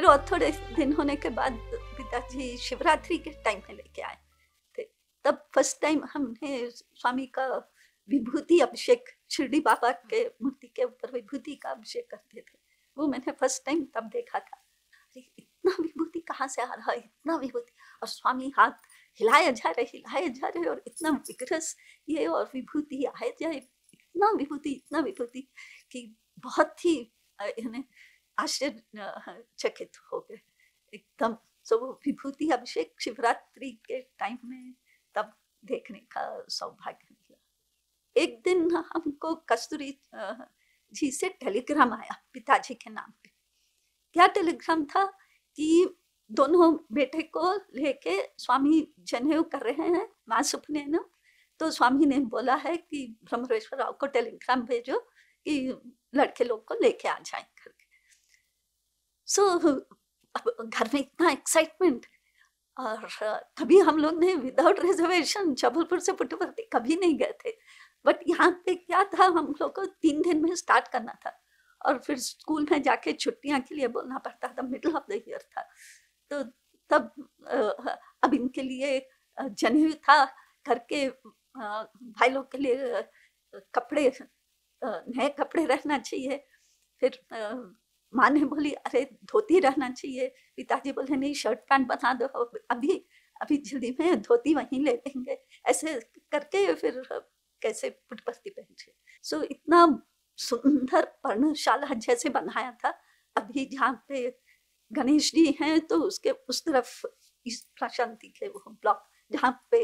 फिर और थोड़े दिन होने के बाद पिताजी शिवरात्रि के टाइम में लेके आए थे तब फर्स्ट टाइम हमने स्वामी का विभूति अभिषेक शिरडी बाबा के मूर्ति के ऊपर विभूति का अभिषेक करते थे वो मैंने फर्स्ट टाइम तब देखा था इतना विभूति कहाँ से आ रहा है इतना विभूति और स्वामी हाथ हिलाया जा रहे हिलाए जा रहे और इतना विग्रस ये और विभूति आए जाए इतना विभूति इतना विभूति कि बहुत ही आश्चर्य हाँ, चकित हो गए एकदम सो वो विभूति अभिषेक शिवरात्रि के टाइम में तब देखने का सौभाग्य मिला एक दिन हमको कस्तूरी जी से टेलीग्राम आया पिताजी के नाम पे क्या टेलीग्राम था कि दोनों बेटे को लेके स्वामी जनेऊ कर रहे हैं माँ सुपने ने तो स्वामी ने बोला है कि ब्रह्मेश्वर राव को टेलीग्राम भेजो कि लड़के लोग को लेके आ जाएंगे सो so, घर में इतना एक्साइटमेंट और कभी हम लोग ने विदाउट रिजर्वेशन जबलपुर से पुटवर्ती कभी नहीं गए थे बट यहाँ पे क्या था हम लोग को तीन दिन में स्टार्ट करना था और फिर स्कूल में जाके छुट्टियाँ के लिए बोलना पड़ता था मिडिल ऑफ द ईयर था तो तब अब इनके लिए जनेऊ था करके भाई लोग के लिए कपड़े नए कपड़े रहना चाहिए फिर माँ ने बोली अरे धोती रहना चाहिए पिताजी बोले नहीं शर्ट पैंट बना दो अभी अभी जल्दी में धोती वहीं ले लेंगे ऐसे करके फिर कैसे पुटपस्ती पहने सो so, इतना सुंदर पर्णशाला जैसे बनाया था अभी जहाँ पे गणेश जी हैं तो उसके उस तरफ इस प्रशांति के वो ब्लॉक जहाँ पे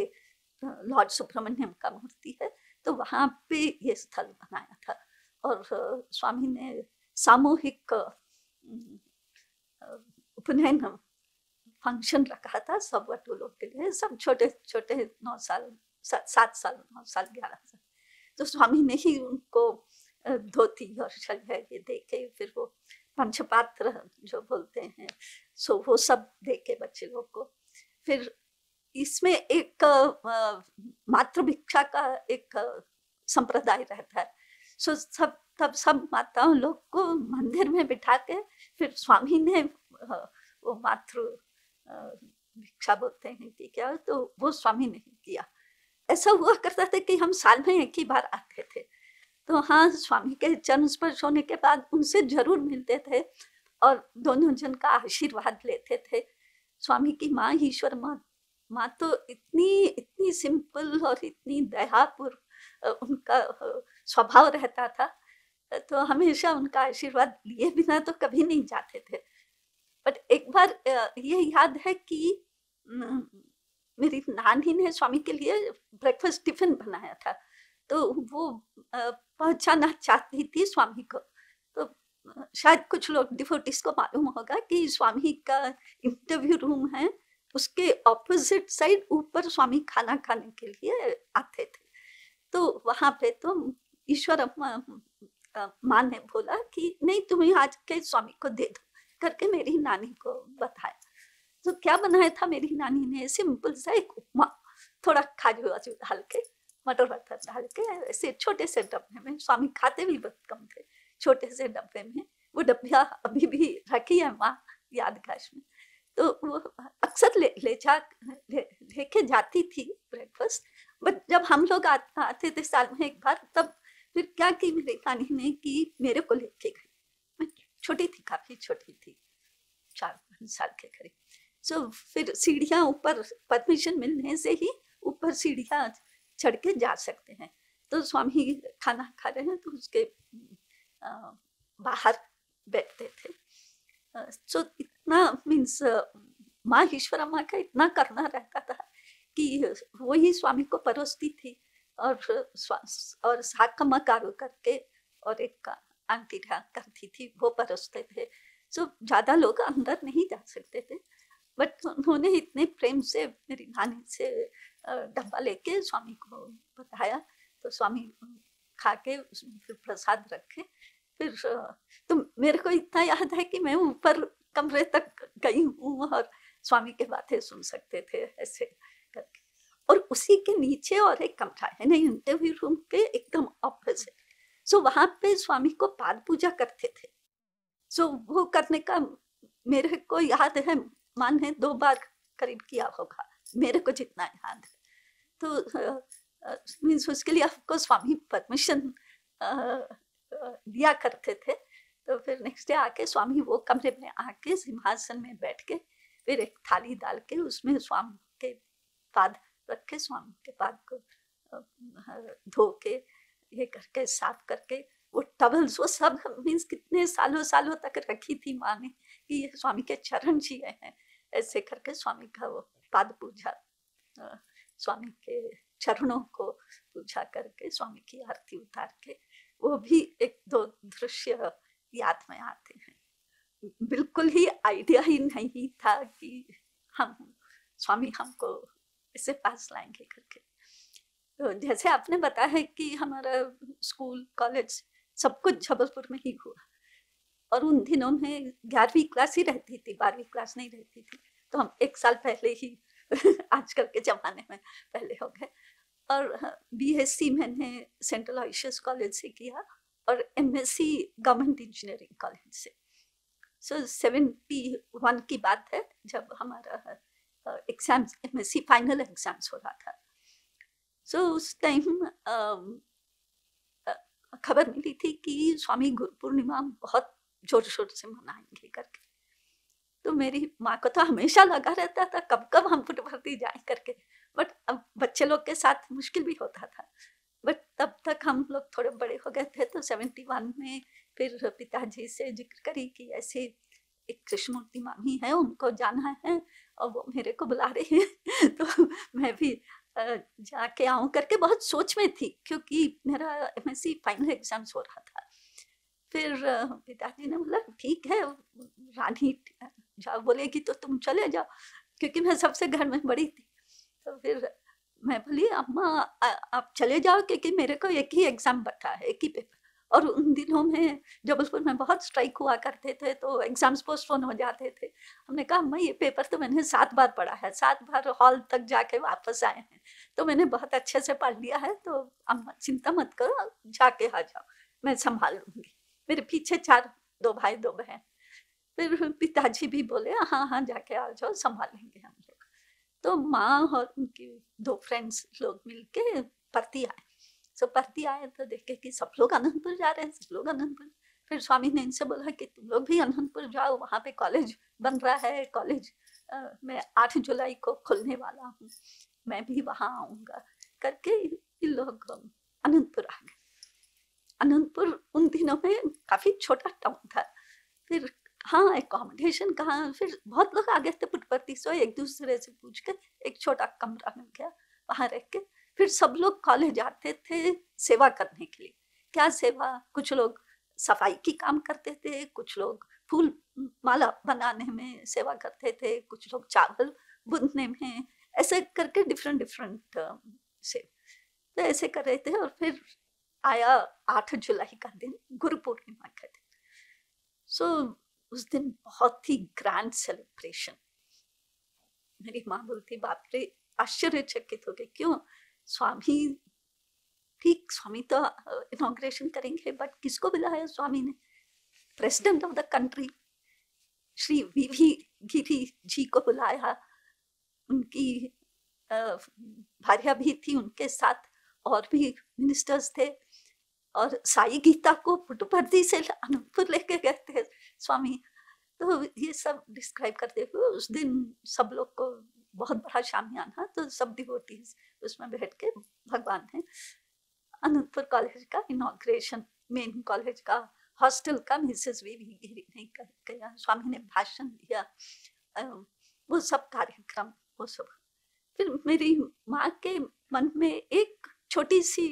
लॉर्ड सुब्रमण्यम का मूर्ति है तो वहाँ पे ये स्थल बनाया था और स्वामी ने सामूहिक उपनयन फंक्शन रखा था सब वो लोग के लिए सब छोटे छोटे नौ साल सात साल नौ साल ग्यारह साल तो स्वामी ने ही उनको धोती और शल्य ये दे के फिर वो पंचपात्र जो बोलते हैं सो वो सब दे के बच्चे लोग को फिर इसमें एक मातृभिक्षा का एक संप्रदाय रहता है सो सब तब सब माताओं लोग को मंदिर में बिठा के फिर स्वामी ने हाँ, वो मातृ भिक्षा बोलते हैं कि क्या तो वो स्वामी ने किया ऐसा हुआ करता था कि हम साल में एक ही बार आते थे तो हाँ स्वामी के चरण स्पर्श होने के बाद उनसे जरूर मिलते थे और दोनों जन का आशीर्वाद लेते थे स्वामी की माँ ईश्वर माँ माँ तो इतनी इतनी सिंपल और इतनी दयापुर उनका हाँ, स्वभाव रहता था तो हमेशा उनका आशीर्वाद लिए बिना तो कभी नहीं जाते थे बट एक बार ये याद है कि मेरी नानी ने स्वामी के लिए ब्रेकफास्ट टिफिन बनाया था तो वो पहुंचाना चाहती थी स्वामी को तो शायद कुछ लोग डिफोटिस को मालूम होगा कि स्वामी का इंटरव्यू रूम है उसके ऑपोजिट साइड ऊपर स्वामी खाना खाने के लिए आते थे तो वहाँ पे तो ईश्वर माँ ने बोला कि नहीं तुम्हें आज के स्वामी को दे दो करके मेरी नानी को बताया तो क्या बनाया था मेरी नानी ने सिंपल सा एक उपमा थोड़ा खाजू वाजू डाल के मटर वटर डाल के ऐसे छोटे से डब्बे में स्वामी खाते भी बहुत कम थे छोटे से डब्बे में वो डब्बिया अभी भी रखी है माँ यादगाश में तो वो अक्सर ले ले जा लेके ले, जाती थी ब्रेकफास्ट बट जब हम लोग आ, आते थे साल में एक बार तब फिर क्या की विवेकानी ने कि मेरे को लेके गई मैं छोटी थी काफी छोटी थी चार पांच साल के करीब सो so, फिर सीढ़िया ऊपर परमिशन मिलने से ही ऊपर सीढ़िया चढ़ के जा सकते हैं तो स्वामी खाना खा रहे हैं तो उसके बाहर बैठते थे तो इतना मीन्स माँ ईश्वर अम्मा का इतना करना रहता था कि वही स्वामी को परोसती थी और श्वास और साकमा कारो करके और एक अंतिरा करती थी वो परोसते थे सो ज़्यादा लोग अंदर नहीं जा सकते थे बट उन्होंने इतने प्रेम से मेरी नानी से डब्बा लेके स्वामी को बताया तो स्वामी खा के उसमें फिर प्रसाद रखे फिर तो मेरे को इतना याद है कि मैं ऊपर कमरे तक गई हूँ और स्वामी के बातें सुन सकते थे ऐसे करके और उसी के नीचे और एक कमरा है ना इंटरव्यू रूम के एकदम ऑपोजिट सो वहां पे स्वामी को पाद पूजा करते थे सो वो करने का मेरे को याद है मान है दो बार करीब किया होगा मेरे को जितना याद है तो मीन्स उसके लिए आपको स्वामी परमिशन दिया करते थे तो फिर नेक्स्ट डे आके स्वामी वो कमरे में आके सिंहासन में बैठ के फिर एक थाली डाल के उसमें स्वामी के पाद रखे स्वामी के पाद को धो के ये करके साफ करके वो टबल्स वो सब मीन्स कितने सालों सालों तक रखी थी माँ ने कि ये स्वामी के चरण जी हैं ऐसे करके स्वामी का वो पाद पूजा स्वामी के चरणों को पूजा करके स्वामी की आरती उतार के वो भी एक दो दृश्य याद में आते हैं बिल्कुल ही आइडिया ही नहीं था कि हम स्वामी हमको इसे पास लाएंगे करके तो जैसे आपने बताया कि हमारा स्कूल कॉलेज सब कुछ जबलपुर में ही हुआ और उन दिनों में ग्यारहवीं क्लास ही रहती थी बारहवीं क्लास नहीं रहती थी तो हम एक साल पहले ही आजकल के ज़माने में पहले हो गए और बीएससी मैंने सेंट्रल ऑइशियस कॉलेज से किया और एमएससी गवर्नमेंट इंजीनियरिंग कॉलेज से सो सेवेंटी वन की बात है जब हमारा exams M S C final exams हो रहा था सो so, उस टाइम खबर मिली थी कि स्वामी गुरु पूर्णिमा बहुत जोर शोर से मनाएंगे करके तो मेरी माँ को तो हमेशा लगा रहता था कब कब हम पुटवर्ती जाए करके बट अब बच्चे लोग के साथ मुश्किल भी होता था बट तब तक हम लोग थोड़े बड़े हो गए थे तो सेवेंटी वन में फिर पिताजी से जिक्र करी कि ऐसे एक कृष्णमूर्ति मामी है उनको जाना है और वो मेरे को बुला रही है तो मैं भी जाके आऊँ करके बहुत सोच में थी क्योंकि मेरा एम फाइनल एग्जाम्स हो रहा था फिर पिताजी ने बोला ठीक है रानी जाओ बोलेगी तो तुम चले जाओ क्योंकि मैं सबसे घर में बड़ी थी तो फिर मैं बोली अम्मा आप चले जाओ क्योंकि मेरे को एक ही एग्ज़ाम बता है एक ही पेपर और उन दिनों में जबलपुर में बहुत स्ट्राइक हुआ करते थे तो एग्ज़ाम्स पोस्टपोन हो जाते थे हमने कहा मैं ये पेपर तो मैंने सात बार पढ़ा है सात बार हॉल तक जाके वापस आए हैं तो मैंने बहुत अच्छे से पढ़ लिया है तो अब चिंता मत करो जाके आ जाओ मैं संभाल लूंगी मेरे पीछे चार दो भाई दो बहन फिर पिताजी भी बोले हाँ हाँ जाके आ जाओ संभालेंगे हम लोग तो माँ और उनकी दो फ्रेंड्स लोग मिलके परती आए सब भक्ति आए तो देखे कि सब लोग अनंतपुर जा रहे हैं सब लोग अनंतपुर फिर स्वामी ने इनसे बोला कि तुम लोग भी अनंतपुर जाओ वहाँ पे कॉलेज बन रहा है कॉलेज मैं आठ जुलाई को खुलने वाला हूँ मैं भी वहाँ आऊंगा करके इन लोग अनंतपुर आ गए अनंतपुर उन दिनों में काफ़ी छोटा टाउन था फिर हाँ एकोमोडेशन कहाँ फिर बहुत लोग आ गए थे पुटपर्ती सो एक दूसरे से पूछ कर एक छोटा कमरा मिल गया वहाँ रह के फिर सब लोग कॉलेज जाते थे सेवा करने के लिए क्या सेवा कुछ लोग सफाई की काम करते थे कुछ लोग फूल माला बनाने में सेवा करते थे कुछ लोग चावल बुनने में ऐसे करके डिफरेंट डिफरेंट से तो ऐसे कर रहे थे और फिर आया आठ जुलाई का दिन गुरु पूर्णिमा का दिन सो so, उस दिन बहुत ही ग्रैंड सेलिब्रेशन मेरी माँ बोलती बाप रे आश्चर्यचकित हो गए क्यों स्वामी ठीक स्वामी तो इनोग्रेशन करेंगे बट किसको बुलाया स्वामी ने president of the country Shri V V Giri ji को बुलाया उनकी भारिया भी थी उनके साथ और भी मिनिस्टर्स थे और साई गीता को पुटपर्दी से अनंतपुर लेके गए थे स्वामी तो ये सब डिस्क्राइब करते हुए उस दिन सब लोग को बहुत बड़ा शामियाना तो सब डिवोटीज उसमें बैठ के भगवान ने अनूपपुर कॉलेज का इनाग्रेशन मेन कॉलेज का हॉस्टल का मिसेस वी वी गिरी ने किया स्वामी ने भाषण दिया वो सब कार्यक्रम वो सब फिर मेरी माँ के मन में एक छोटी सी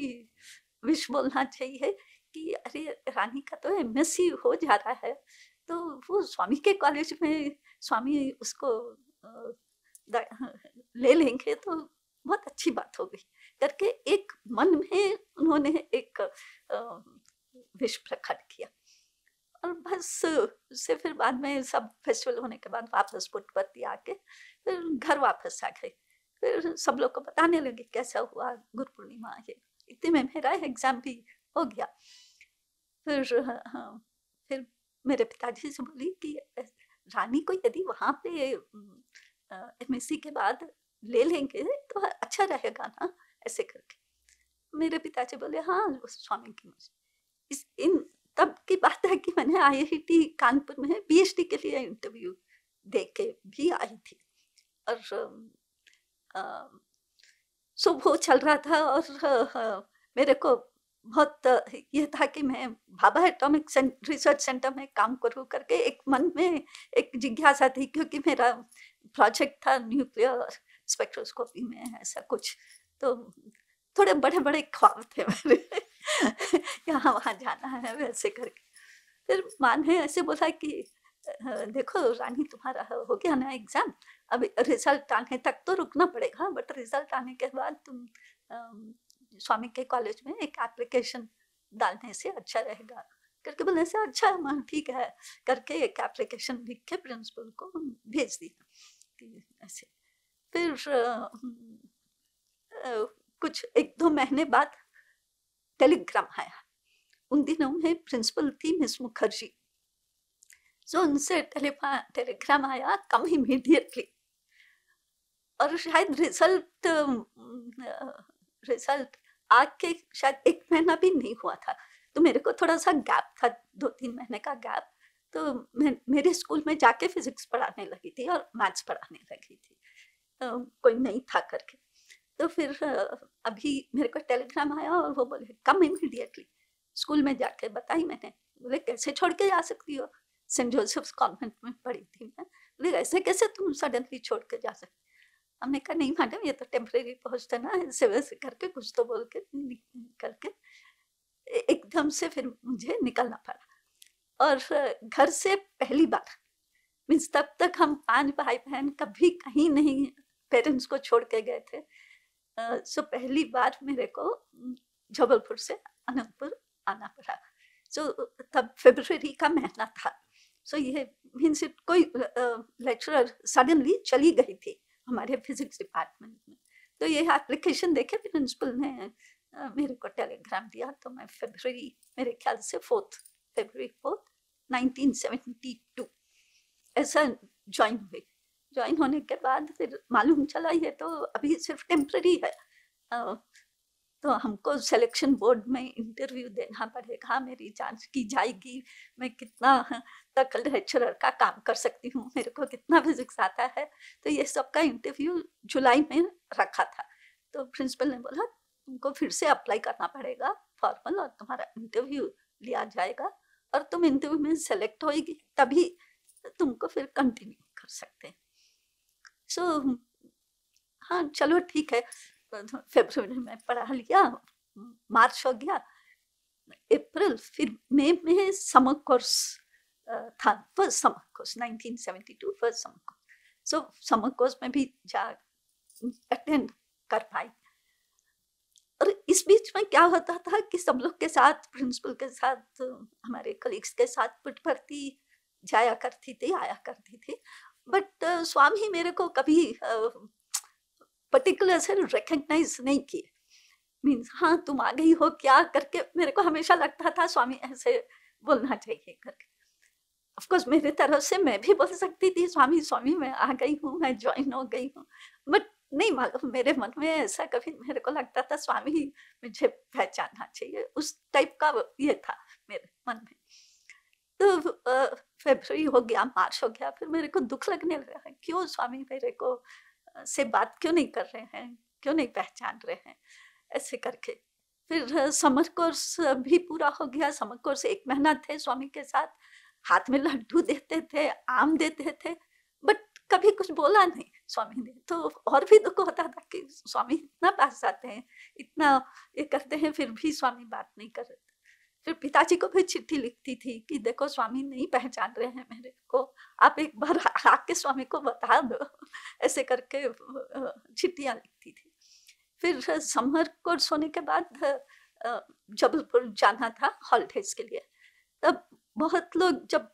विश बोलना चाहिए कि अरे रानी का तो एम एस सी हो जा रहा है तो वो स्वामी के कॉलेज में स्वामी उसको ले लेंगे तो बहुत अच्छी बात होगी करके एक मन में उन्होंने एक विष प्रकट किया और बस उससे फिर बाद में सब फेस्टिवल होने के बाद वापस पुटपति आके फिर घर वापस आ गए फिर सब लोग को बताने लगे कैसा हुआ गुरु पूर्णिमा ये इतने में मेरा एग्जाम भी हो गया फिर हाँ, फिर मेरे पिताजी से बोली कि रानी को यदि वहाँ पे एम के बाद ले लेंगे तो अच्छा रहेगा ना ऐसे करके मेरे पिताजी बोले हाँ स्वामी की मुझे इस इन तब की बात है कि मैंने आईआईटी कानपुर में बीएसटी के लिए इंटरव्यू दे के भी आई थी और आ, सो वो चल रहा था और आ, मेरे को बहुत यह था कि मैं भाभा एटॉमिक रिसर्च सेंटर में काम करूँ करके एक मन में एक जिज्ञासा थी क्योंकि मेरा प्रोजेक्ट था न्यूक्लियर स्पेक्ट्रोस्कोपी में ऐसा कुछ तो थोड़े बड़े बड़े ख्वाब थे मेरे यहाँ वहाँ जाना है वैसे करके फिर माँ ने ऐसे बोला कि देखो रानी तुम्हारा हो गया ना एग्ज़ाम अब रिजल्ट आने तक तो रुकना पड़ेगा बट रिजल्ट आने के बाद तुम स्वामी के कॉलेज में एक एप्लीकेशन डालने से अच्छा रहेगा करके बोलने से अच्छा माँ ठीक है करके एक एप्लीकेशन लिख के प्रिंसिपल को भेज दी ऐसे फिर आ, आ, कुछ एक दो महीने बाद टेलीग्राम आया उन दिनों में प्रिंसिपल थी मिस मुखर्जी जो उनसे टेलीफा टेलीग्राम आया कम इमीडिएटली और शायद रिजल्ट रिजल्ट आके शायद एक महीना भी नहीं हुआ था तो मेरे को थोड़ा सा गैप था दो तीन महीने का गैप तो मेरे स्कूल में जाके फिजिक्स पढ़ाने लगी थी और मैथ्स पढ़ाने लगी थी तो कोई नहीं था करके तो फिर अभी मेरे को टेलीग्राम आया और वो बोले कम इमीडिएटली स्कूल में जाके बताई मैंने बोले कैसे छोड़ के जा सकती हो सेंट जोसेफ्स कॉन्वेंट में पढ़ी थी मैं बोले ऐसे कैसे तुम सडनली छोड़ के जा सकती हमने कहा नहीं मैडम ये तो टेम्परेरी पोस्ट है ना ऐसे वैसे करके कुछ तो बोल के करके एकदम से फिर मुझे निकलना पड़ा और घर से पहली बार मीन्स तब तक हम पांच भाई बहन कभी कहीं नहीं पेरेंट्स को छोड़ के गए थे सो uh, so पहली बार मेरे को जबलपुर से अनंतपुर आना पड़ा सो so, तब फेबररी का महीना था सो so, ये मीन्स कोई लेक्चरर uh, सडनली चली गई थी हमारे फिजिक्स डिपार्टमेंट में तो ये एप्लीकेशन देखे प्रिंसिपल ने uh, मेरे को टेलीग्राम दिया तो मैं फेबर मेरे ख्याल से फोर्थ February 4th 1972 ऐसा ज्वाइन हुई ज्वाइन होने के बाद फिर मालूम चला ये तो अभी सिर्फ टेम्प्ररी है तो हमको सिलेक्शन बोर्ड में इंटरव्यू देना पड़ेगा हाँ, मेरी जांच की जाएगी मैं कितना तक लेक्चरर का काम कर सकती हूँ मेरे को कितना फिजिक्स आता है तो ये सब का इंटरव्यू जुलाई में रखा था तो प्रिंसिपल ने बोला तुमको फिर से अप्लाई करना पड़ेगा फॉर्मल और तुम्हारा इंटरव्यू लिया जाएगा और तुम इंटरव्यू में सेलेक्ट होगी तभी तुमको फिर कंटिन्यू कर सकते हैं सो so, हाँ चलो ठीक है फेबर में पढ़ा लिया मार्च हो गया अप्रैल फिर मई में, समर कोर्स था first summer course 1972 first summer course so summer course में भी जा अटेंड कर पाई और इस बीच में क्या होता था कि सब लोग के साथ प्रिंसिपल के साथ हमारे कलीग्स के साथ पुट भरती जाया करती थी आया करती थी बट स्वामी मेरे को कभी पर्टिकुलर से रिकग्नाइज नहीं किए मीन्स हाँ तुम आ गई हो क्या करके मेरे को हमेशा लगता था स्वामी ऐसे बोलना चाहिए करके ऑफकोर्स मेरे तरफ से मैं भी बोल सकती थी स्वामी स्वामी मैं आ गई हूँ मैं ज्वाइन हो गई हूँ बट नहीं मालूम मेरे मन में ऐसा कभी मेरे को लगता था स्वामी मुझे पहचानना चाहिए उस टाइप का ये था मेरे मन में तो फेबर हो गया मार्च हो गया फिर मेरे को दुख लगने लगा क्यों स्वामी मेरे को से बात क्यों नहीं कर रहे हैं क्यों नहीं पहचान रहे हैं ऐसे करके फिर समर कोर्स भी पूरा हो गया समर कोर्स एक महीना थे स्वामी के साथ हाथ में लड्डू देते थे आम देते थे बट कभी कुछ बोला नहीं स्वामी ने तो और भी दुख होता था कि स्वामी इतना पास जाते हैं इतना ये करते हैं फिर भी स्वामी बात नहीं कर रहे फिर पिताजी को भी चिट्ठी लिखती थी कि देखो स्वामी नहीं पहचान रहे हैं मेरे को आप एक बार आके स्वामी को बता दो ऐसे करके चिट्ठियाँ लिखती थी फिर समर कोर्स होने के बाद जबलपुर जाना था हॉलीडेज के लिए तब बहुत लोग जब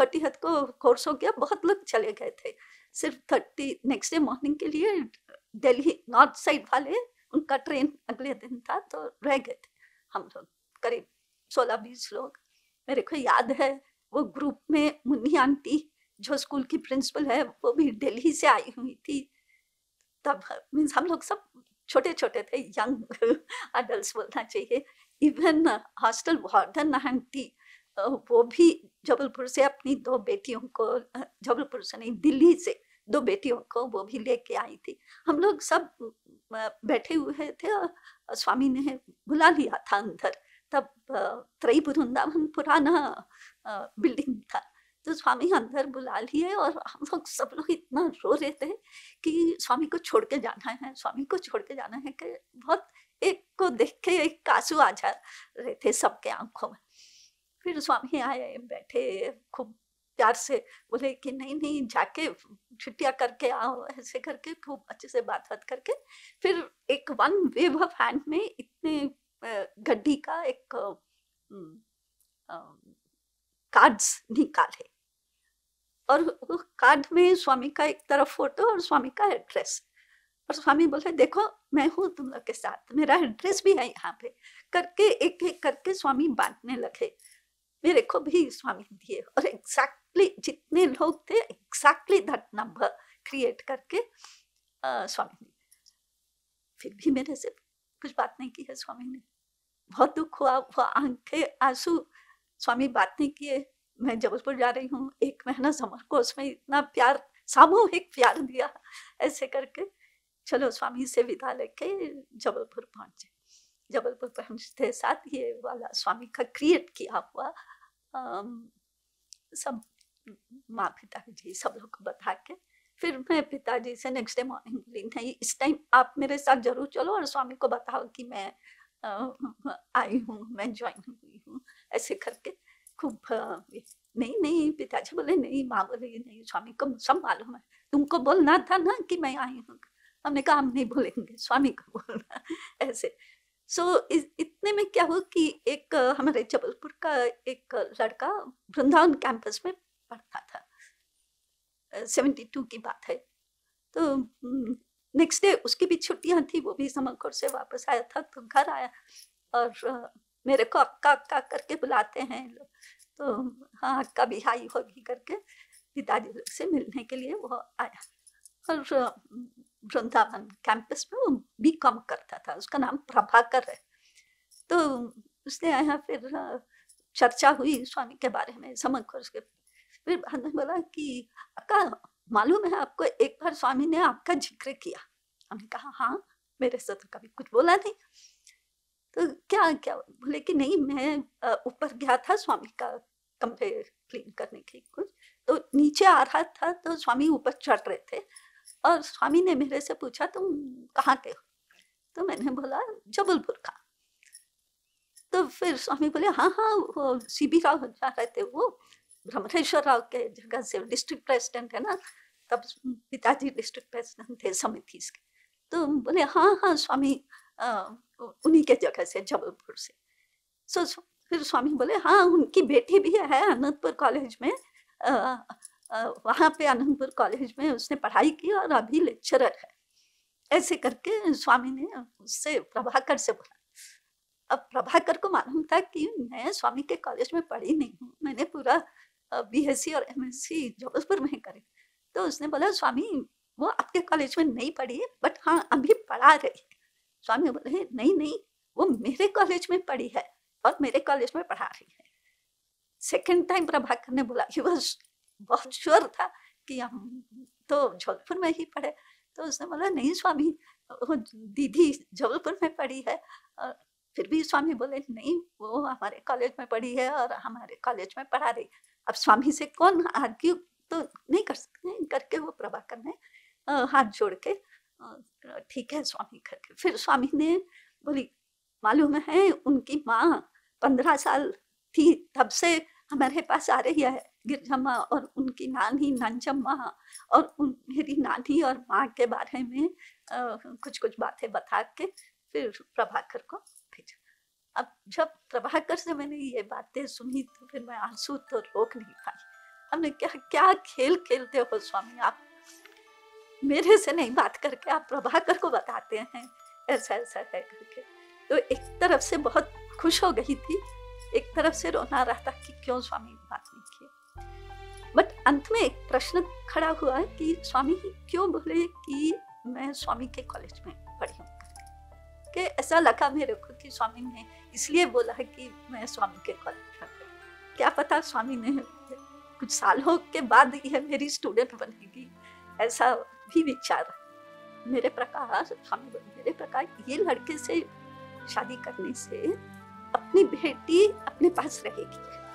थर्टी हथ को कोर्स हो गया बहुत लोग चले गए थे सिर्फ थर्टी नेक्स्ट डे मॉर्निंग के लिए दिल्ली नॉर्थ साइड वाले उनका ट्रेन अगले दिन था तो रह गए थे हम लोग करीब सोलह बीस लोग मेरे को याद है वो ग्रुप में मुन्नी आंटी जो स्कूल की प्रिंसिपल है वो भी दिल्ली से आई हुई थी तब मीन्स हम लोग सब छोटे छोटे थे यंग एडल्ट बोलना चाहिए इवन हॉस्टल वार्डन आंटी वो भी जबलपुर से अपनी दो बेटियों को जबलपुर से नहीं दिल्ली से दो बेटियों को वो भी लेके आई थी हम लोग सब बैठे हुए थे और स्वामी ने बुला लिया था अंदर तब त्रई वृंदावन पुराना बिल्डिंग था तो स्वामी अंदर बुला लिए और हम लोग सब लोग इतना रो रहे थे कि स्वामी को छोड़ के जाना है स्वामी को छोड़ के जाना है कि बहुत एक को देख के एक कासू आ जा रहे थे सबके आंखों में फिर स्वामी आए बैठे खूब प्यार से बोले कि नहीं नहीं जाके छुट्टियाँ करके आओ ऐसे करके खूब अच्छे से बात बात करके फिर एक वन वेव ऑफ हैंड में इतने गड्ढी का एक कार्ड्स निकाले और कार्ड में स्वामी का एक तरफ फोटो और स्वामी का एड्रेस और स्वामी बोले देखो मैं हूँ तुम लोग के साथ मेरा एड्रेस भी है यहाँ पे करके एक एक करके स्वामी बांटने लगे मेरे को भी स्वामी दिए और एग्जैक्टली जितने लोग थे एग्जैक्टली दैट नंबर क्रिएट करके आ, स्वामी ने फिर भी मेरे से कुछ बात नहीं की है स्वामी ने बहुत दुख हुआ वो आंखें आंसू स्वामी बात नहीं किए मैं जबलपुर जा रही हूँ एक महीना समर को उसमें इतना प्यार सामूहिक प्यार दिया ऐसे करके चलो स्वामी से विदा लेके जबलपुर पहुंचे जबलपुर पहुंचते साथ ये वाला स्वामी का क्रिएट किया हुआ सब माँ पिताजी सब लोग को बता के फिर मैं पिताजी से नेक्स्ट डे मॉर्निंग बोली नहीं इस टाइम आप मेरे साथ जरूर चलो और स्वामी को बताओ कि मैं आई हूँ मैं ज्वाइन हुई हूँ ऐसे करके खूब नहीं नहीं पिताजी बोले नहीं माँ बोले नहीं स्वामी को सब मालूम है तुमको बोलना था ना कि मैं आई हूँ हमने कहा हम नहीं बोलेंगे स्वामी को बोलना ऐसे सो so, इतने में क्या हुआ कि एक हमारे जबलपुर का एक लड़का वृंदावन कैंपस में पढ़ता था सेवेंटी टू की बात है तो नेक्स्ट डे उसकी भी छुट्टियां थी वो भी समरकोट से वापस आया था तो घर आया और मेरे को अक्का अक्का करके बुलाते हैं लोग तो हाँ अक्का भी हाई होगी करके पिताजी से मिलने के लिए वो आया और वृंदावन कैंपस में वो बी कॉम करता था उसका नाम प्रभाकर है तो उसने यहाँ फिर चर्चा हुई स्वामी के बारे में समझ कर उसके फिर हमने बोला कि अक्का मालूम है आपको एक बार स्वामी ने आपका जिक्र किया हमने कहा हाँ मेरे से तो कभी कुछ बोला नहीं तो क्या क्या बोले कि नहीं मैं ऊपर गया था स्वामी का कमरे क्लीन करने के कुछ तो नीचे आ रहा था तो स्वामी ऊपर चढ़ रहे थे और स्वामी ने मेरे से पूछा तुम कहाँ के हो तो मैंने बोला जबलपुर का तो फिर स्वामी बोले हाँ हाँ वो सी बी राव जा रहे थे वो ब्रह्मेश्वर राव के जगह से डिस्ट्रिक्ट प्रेसिडेंट है ना तब पिताजी डिस्ट्रिक्ट प्रेसिडेंट थे समिति के तो बोले हाँ हाँ स्वामी उन्हीं के जगह से जबलपुर से सो फिर स्वामी बोले हाँ उनकी बेटी भी है अनंतपुर कॉलेज में वहाँ पे आनंदपुर कॉलेज में उसने पढ़ाई की और अभी लेक्चरर है ऐसे करके स्वामी ने उससे प्रभाकर से बोला अब प्रभाकर को मालूम था कि मैं स्वामी के कॉलेज में पढ़ी नहीं हूँ मैंने पूरा बी एस सी और एम एस जबलपुर में करी तो उसने बोला स्वामी वो आपके कॉलेज में नहीं पढ़ी बट हाँ अभी पढ़ा रही स्वामी बोले नहीं नहीं वो मेरे कॉलेज में पढ़ी है और मेरे कॉलेज में पढ़ा रही है सेकेंड टाइम प्रभाकर ने बोला बहुत श्योर था कि हम तो जबलपुर में ही पढ़े तो उसने बोला नहीं स्वामी वो दीदी जबलपुर में पढ़ी है फिर भी स्वामी बोले नहीं वो हमारे कॉलेज में पढ़ी है और हमारे कॉलेज में पढ़ा रही अब स्वामी से कौन आर्ग्यू तो नहीं कर सकते करके वो प्रभाकर ने हाथ जोड़ के ठीक है स्वामी करके फिर स्वामी ने बोली मालूम है उनकी माँ पंद्रह साल थी तब से हमारे पास आ रही है गिरजम्मा और उनकी नानी नंजम्मा और उन मेरी नानी और माँ के बारे में आ, कुछ कुछ बातें बता के फिर प्रभाकर को भेजा अब जब प्रभाकर से मैंने ये बातें सुनी तो फिर मैं आंसू तो रोक नहीं पाई हमने क्या क्या खेल खेलते हो स्वामी आप मेरे से नहीं बात करके आप प्रभाकर को बताते हैं ऐसा ऐसा है करके तो एक तरफ से बहुत खुश हो गई थी एक तरफ से रोना रहा था कि क्यों स्वामी बात बट अंत में एक प्रश्न खड़ा हुआ कि स्वामी क्यों बोले कि मैं स्वामी के कॉलेज में पढ़ी हूँ कि ऐसा लगा मेरे को कि स्वामी ने इसलिए बोला है कि मैं स्वामी के कॉलेज में पढ़ी क्या पता स्वामी ने कुछ सालों के बाद यह मेरी स्टूडेंट बनेगी ऐसा भी विचार मेरे प्रकार स्वामी बोले मेरे प्रकार ये लड़के से शादी करने से अपनी बेटी अपने पास रहेगी